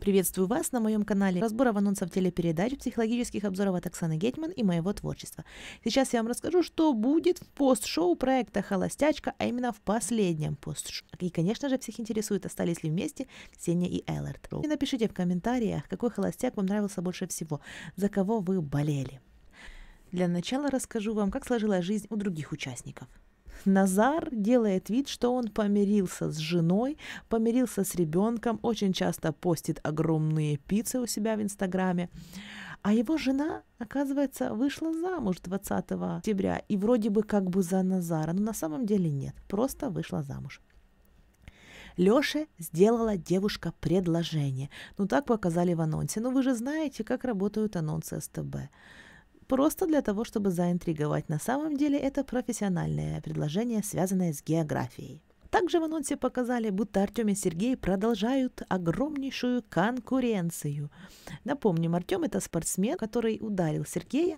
Приветствую вас на моем канале разборов анонсов телепередач, психологических обзоров от Оксаны Гетман и моего творчества. Сейчас я вам расскажу, что будет в пост-шоу проекта «Холостячка», а именно в последнем пост-шоу. И, конечно же, всех интересует, остались ли вместе Ксения и Эллард. И напишите в комментариях, какой холостяк вам нравился больше всего, за кого вы болели. Для начала расскажу вам, как сложилась жизнь у других участников. Назар делает вид, что он помирился с женой, помирился с ребенком, очень часто постит огромные пиццы у себя в Инстаграме. А его жена, оказывается, вышла замуж 20 октября и вроде бы как бы за Назара, но на самом деле нет, просто вышла замуж. Лёше сделала девушка предложение. Ну, так показали в анонсе. Ну, вы же знаете, как работают анонсы СТБ. Просто для того, чтобы заинтриговать. На самом деле это профессиональное предложение, связанное с географией. Также в анонсе показали, будто Артем и Сергей продолжают огромнейшую конкуренцию. Напомним, Артем это спортсмен, который ударил Сергея,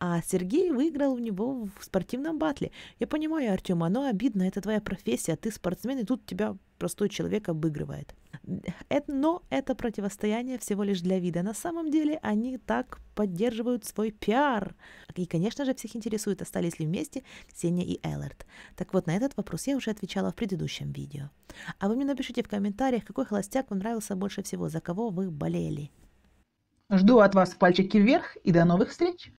а Сергей выиграл у него в спортивном батле. Я понимаю, Артем, оно обидно, это твоя профессия, ты спортсмен, и тут тебя простой человек обыгрывает. Это, но это противостояние всего лишь для вида. На самом деле они так поддерживают свой пиар. И, конечно же, всех интересует, остались ли вместе Ксения и Эллард. Так вот, на этот вопрос я уже отвечала в предыдущем видео. А вы мне напишите в комментариях, какой холостяк вам нравился больше всего, за кого вы болели. Жду от вас пальчики вверх и до новых встреч!